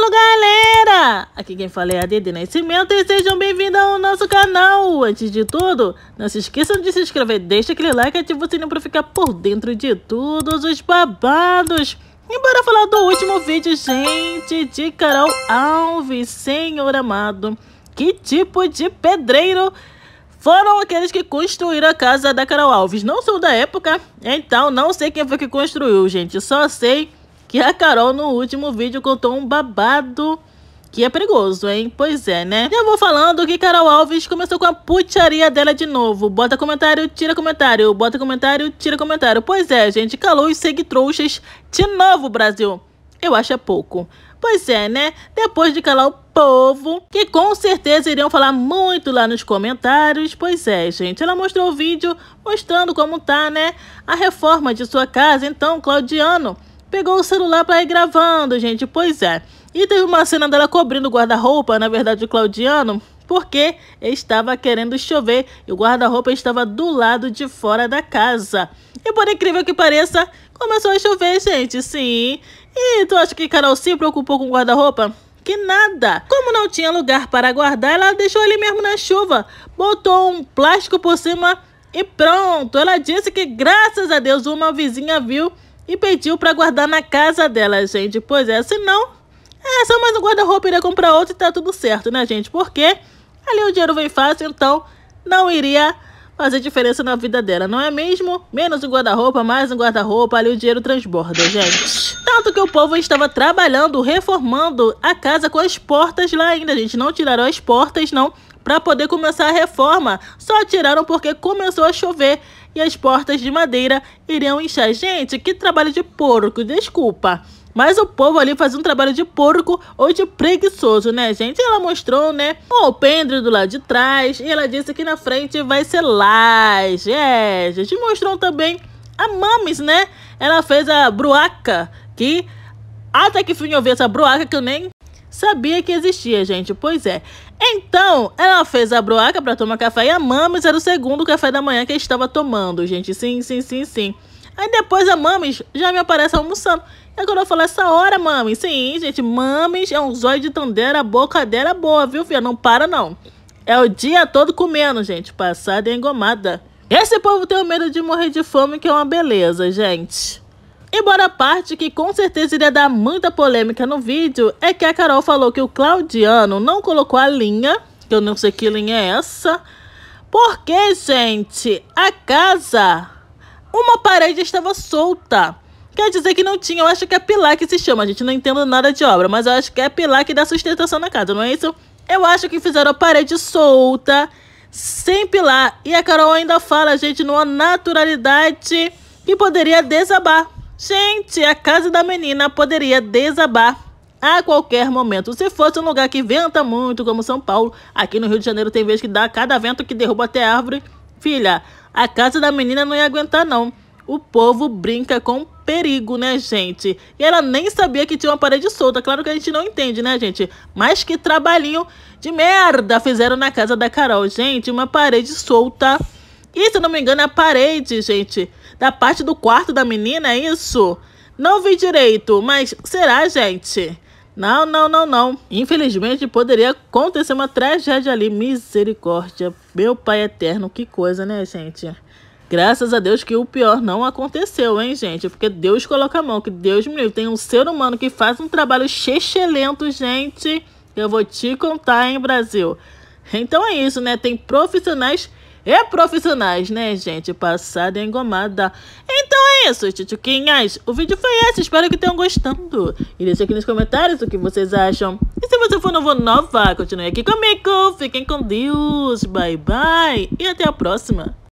Alô, galera! Aqui quem fala é a Dede Nascimento e sejam bem-vindos ao nosso canal! Antes de tudo, não se esqueçam de se inscrever, deixa aquele like e ativa o sininho para ficar por dentro de todos os babados! E bora falar do último vídeo, gente, de Carol Alves, senhor amado. Que tipo de pedreiro foram aqueles que construíram a casa da Carol Alves? Não sou da época, então não sei quem foi que construiu, gente. Só sei que a Carol no último vídeo contou um babado que é perigoso, hein? Pois é, né? Já vou falando que Carol Alves começou com a putaria dela de novo. Bota comentário, tira comentário. Bota comentário, tira comentário. Pois é, gente. Calou e segue trouxas de novo, Brasil. Eu acho é pouco. Pois é, né? Depois de calar o povo, que com certeza iriam falar muito lá nos comentários. Pois é, gente. Ela mostrou o vídeo mostrando como tá, né? A reforma de sua casa. Então, Claudiano pegou o celular para ir gravando, gente. Pois é. E teve uma cena dela cobrindo o guarda-roupa, na verdade, o Claudiano, porque estava querendo chover e o guarda-roupa estava do lado de fora da casa. E por incrível que pareça, começou a chover, gente, sim. E tu acha que Carol se preocupou com o guarda-roupa? Que nada! Como não tinha lugar para guardar, ela deixou ele mesmo na chuva, botou um plástico por cima e pronto! Ela disse que, graças a Deus, uma vizinha viu e pediu para guardar na casa dela, gente. Pois é, senão é só mais um guarda-roupa, iria comprar outro e tá tudo certo, né, gente? Porque ali o dinheiro vem fácil, então não iria fazer diferença na vida dela, não é mesmo? Menos um guarda-roupa, mais um guarda-roupa, ali o dinheiro transborda, gente. Tanto que o povo estava trabalhando, reformando a casa com as portas lá ainda, gente. Não tiraram as portas, não, para poder começar a reforma. Só tiraram porque começou a chover e as portas de madeira iriam inchar. Gente, que trabalho de porco, desculpa. Mas o povo ali faz um trabalho de porco ou de preguiçoso, né, gente? Ela mostrou, né, o alpendre do lado de trás e ela disse que na frente vai ser laje. É, gente, mostrou também a Mames, né? Ela fez a bruaca, que até que fim eu vi essa bruaca que eu nem Sabia que existia, gente, pois é. Então, ela fez a broaca para tomar café e a Mames era o segundo café da manhã que estava tomando, gente. Sim, sim, sim, sim. Aí depois a Mames já me aparece almoçando. E agora eu falo essa hora, Mames. Sim, gente, Mames é um zóio de dela bocadeira boa, viu, filha? Não para, não. É o dia todo comendo, gente. Passada e engomada. Esse povo tem o medo de morrer de fome, que é uma beleza, gente. Embora a parte que com certeza iria dar muita polêmica no vídeo é que a Carol falou que o Claudiano não colocou a linha, que eu não sei que linha é essa, porque, gente, a casa, uma parede estava solta. Quer dizer que não tinha, eu acho que é pilar que se chama, a gente não entendo nada de obra, mas eu acho que é pilar que dá sustentação na casa, não é isso? Eu acho que fizeram a parede solta, sem pilar, e a Carol ainda fala, gente, numa naturalidade que poderia desabar. Gente, a casa da menina poderia desabar a qualquer momento. Se fosse um lugar que venta muito, como São Paulo, aqui no Rio de Janeiro tem vez que dá cada vento que derruba até árvore. Filha, a casa da menina não ia aguentar não. O povo brinca com perigo, né, gente? E ela nem sabia que tinha uma parede solta. Claro que a gente não entende, né, gente? Mas que trabalhinho de merda fizeram na casa da Carol. Gente, uma parede solta. E, se não me engano, é a parede, gente. Da parte do quarto da menina, é isso? Não vi direito, mas será, gente? Não, não, não, não. Infelizmente, poderia acontecer uma tragédia ali. Misericórdia. Meu Pai Eterno, que coisa, né, gente? Graças a Deus que o pior não aconteceu, hein, gente? Porque Deus coloca a mão, que Deus me livre. Tem um ser humano que faz um trabalho chechelento, gente. Eu vou te contar, hein, Brasil? Então é isso, né? Tem profissionais é profissionais, né, gente? Passada engomada. Então é isso, tchutchuquinhas. O vídeo foi esse. Espero que tenham gostando. E deixe aqui nos comentários o que vocês acham. E se você for novo nova, continue aqui comigo. Fiquem com Deus. Bye, bye. E até a próxima.